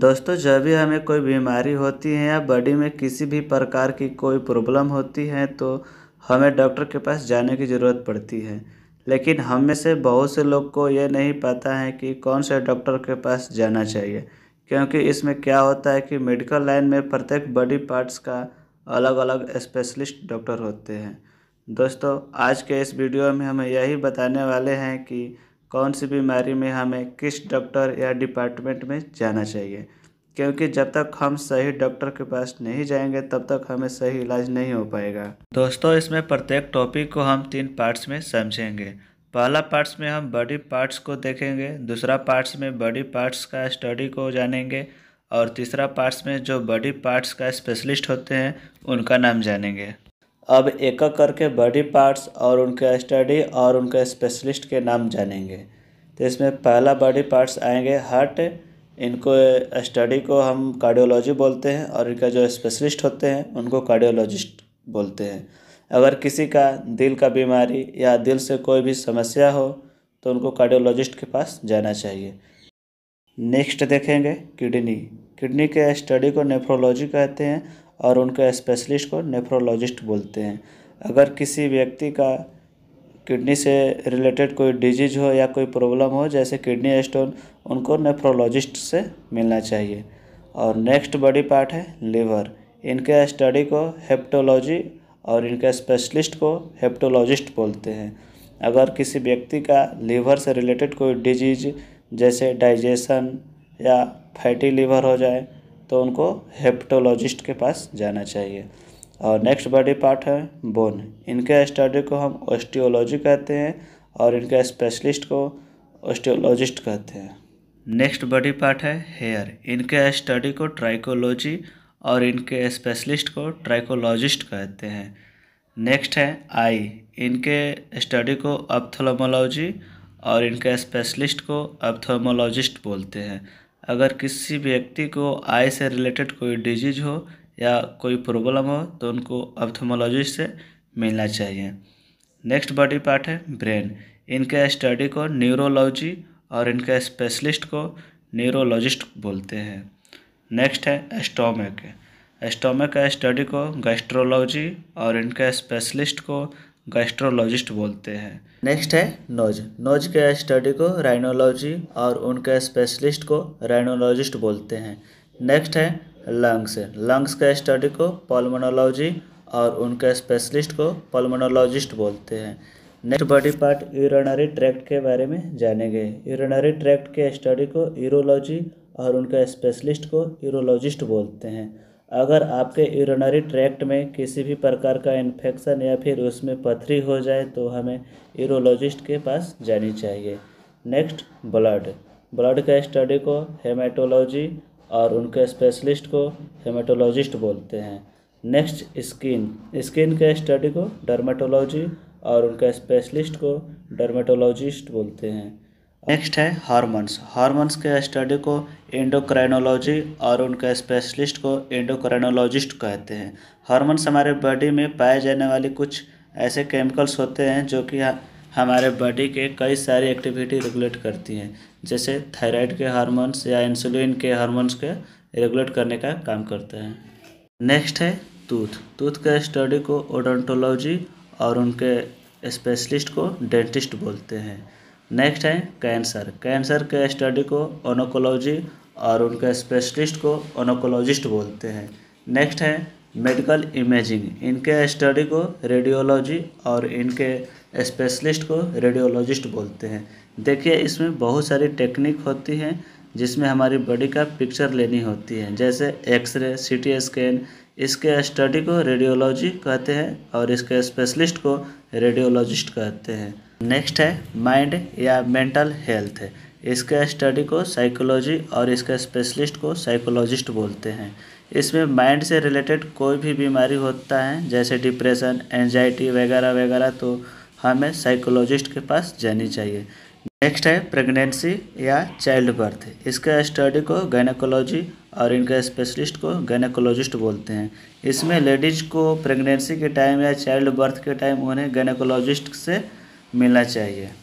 दोस्तों जब भी हमें कोई बीमारी होती है या बॉडी में किसी भी प्रकार की कोई प्रॉब्लम होती है तो हमें डॉक्टर के पास जाने की ज़रूरत पड़ती है लेकिन हम में से बहुत से लोग को ये नहीं पता है कि कौन से डॉक्टर के पास जाना चाहिए क्योंकि इसमें क्या होता है कि मेडिकल लाइन में प्रत्येक बॉडी पार्ट्स का अलग अलग स्पेशलिस्ट डॉक्टर होते हैं दोस्तों आज के इस वीडियो में हम यही बताने वाले हैं कि कौन सी बीमारी में हमें किस डॉक्टर या डिपार्टमेंट में जाना चाहिए क्योंकि जब तक हम सही डॉक्टर के पास नहीं जाएंगे तब तक हमें सही इलाज नहीं हो पाएगा दोस्तों इसमें प्रत्येक टॉपिक को हम तीन पार्ट्स में समझेंगे पहला पार्ट्स में हम बॉडी पार्ट्स को देखेंगे दूसरा पार्ट्स में बॉडी पार्ट्स का स्टडी को जानेंगे और तीसरा पार्ट्स में जो बॉडी पार्ट्स का स्पेशलिस्ट होते हैं उनका नाम जानेंगे अब एक एक करके बॉडी पार्ट्स और उनके स्टडी और उनके स्पेशलिस्ट के नाम जानेंगे तो इसमें पहला बॉडी पार्ट्स आएंगे हार्ट इनको स्टडी को हम कार्डियोलॉजी बोलते हैं और इनका जो स्पेशलिस्ट होते हैं उनको कार्डियोलॉजिस्ट बोलते हैं अगर किसी का दिल का बीमारी या दिल से कोई भी समस्या हो तो उनको कार्डियोलॉजिस्ट के पास जाना चाहिए नेक्स्ट देखेंगे किडनी किडनी के स्टडी को नेफ्रोलॉजी कहते हैं और उनके स्पेशलिस्ट को नेफ्रोलॉजिस्ट बोलते हैं अगर किसी व्यक्ति का किडनी से रिलेटेड कोई डिजीज हो या कोई प्रॉब्लम हो जैसे किडनी स्टोन उनको नेफ्रोलॉजिस्ट से मिलना चाहिए और नेक्स्ट बड़ी पार्ट है लिवर इनके स्टडी को हेप्टोलॉजी और इनके स्पेशलिस्ट को हेप्टोलॉजिस्ट बोलते हैं अगर किसी व्यक्ति का लीवर से रिलेटेड कोई डिजीज जैसे डाइजेशन या फैटी लीवर हो जाए तो उनको हेप्टोलॉजिस्ट के पास जाना चाहिए और नेक्स्ट बॉडी पार्ट है बोन इनके स्टडी को हम ऑस्टियोलॉजी कहते हैं और इनके स्पेशलिस्ट को ऑस्टियोलॉजिस्ट कहते हैं नेक्स्ट बॉडी पार्ट है हेयर इनके स्टडी को ट्राइकोलॉजी और इनके स्पेशलिस्ट को ट्राइकोलॉजिस्ट कहते हैं नेक्स्ट है आई इनके स्टडी को अपथोलोमोलॉजी और इनके स्पेशलिस्ट को अपथोमोलॉजिस्ट बोलते हैं अगर किसी व्यक्ति को आई से रिलेटेड कोई डिजीज हो या कोई प्रॉब्लम हो तो उनको अपथोमोलॉजिस्ट से मिलना चाहिए नेक्स्ट बॉडी पार्ट है ब्रेन इनके स्टडी को न्यूरोलॉजी और इनके स्पेशलिस्ट को न्यूरोलॉजिस्ट बोलते हैं नेक्स्ट है स्टोमक स्टोमक का स्टडी को गैस्ट्रोलॉजी और इनके स्पेशलिस्ट को गैस्ट्रोलॉजिस्ट बोलते हैं नेक्स्ट है नोज नोज के स्टडी को राइनोलॉजी और उनके स्पेशलिस्ट को राइनोलॉजिस्ट बोलते हैं नेक्स्ट है लंग्स लंग्स के स्टडी को पल्मोनोलॉजी और उनके स्पेशलिस्ट को पल्मोनोलॉजिस्ट बोलते हैं next body part urinary tract के बारे में जानेंगे यूरोनरी ट्रैक्ट के स्टडी को यूरोलॉजी और उनका स्पेशलिस्ट को यूरोलॉजिस्ट बोलते हैं अगर आपके यूरिनरी ट्रैक्ट में किसी भी प्रकार का इन्फेक्शन या फिर उसमें पथरी हो जाए तो हमें यूरोलॉजिस्ट के पास जानी चाहिए नेक्स्ट ब्लड ब्लड का स्टडी को हेमाटोलॉजी और उनके स्पेशलिस्ट को हेमाटोलॉजिस्ट बोलते हैं नेक्स्ट स्किन स्किन के स्टडी को डर्माटोलॉजी और उनका स्पेशलिस्ट को डर्माटोलॉजिस्ट बोलते हैं नेक्स्ट है हार्मोन्स हार्मोन्स के स्टडी को एंडोक्राइनोलॉजी और उनके स्पेशलिस्ट को एंडोक्राइनोलॉजिस्ट कहते हैं हार्मोन्स हमारे बॉडी में पाए जाने वाले कुछ ऐसे केमिकल्स होते हैं जो कि हमारे बॉडी के कई सारी एक्टिविटी रेगुलेट करती हैं जैसे थायराइड के हार्मोन्स या इंसुलिन के हार्मोन्स के रेगुलेट करने का काम करते हैं नेक्स्ट है टूथ टूथ के स्टडी को ओडोंटोलॉजी और उनके स्पेशलिस्ट को डेंटिस्ट बोलते हैं नेक्स्ट है कैंसर कैंसर के स्टडी को ओनोकोलॉजी और उनके स्पेशलिस्ट को ओनोकोलॉजिस्ट बोलते हैं नेक्स्ट है मेडिकल इमेजिंग इनके स्टडी को रेडियोलॉजी और इनके स्पेशलिस्ट को रेडियोलॉजिस्ट बोलते हैं देखिए इसमें बहुत सारी टेक्निक होती हैं जिसमें हमारी बॉडी का पिक्चर लेनी होती है जैसे एक्सरे सीटी स्कैन इसके स्टडी को रेडियोलॉजी कहते हैं और इसके स्पेशलिस्ट को रेडियोलॉजिस्ट कहते हैं नेक्स्ट है माइंड या मेंटल हेल्थ इसके स्टडी को साइकोलॉजी और इसके स्पेशलिस्ट को साइकोलॉजिस्ट बोलते हैं इसमें माइंड से रिलेटेड कोई भी बीमारी होता है जैसे डिप्रेशन एनजाइटी वगैरह वगैरह तो हमें साइकोलॉजिस्ट के पास जानी चाहिए नेक्स्ट है प्रेगनेंसी या चाइल्ड बर्थ इसके स्टडी को गैनाकोलॉजी और इनके स्पेशलिस्ट को गैनाकोलॉजिस्ट बोलते हैं इसमें लेडीज को प्रेगनेंसी के टाइम या चाइल्ड बर्थ के टाइम उन्हें गायनाकोलॉजिस्ट से मिलना चाहिए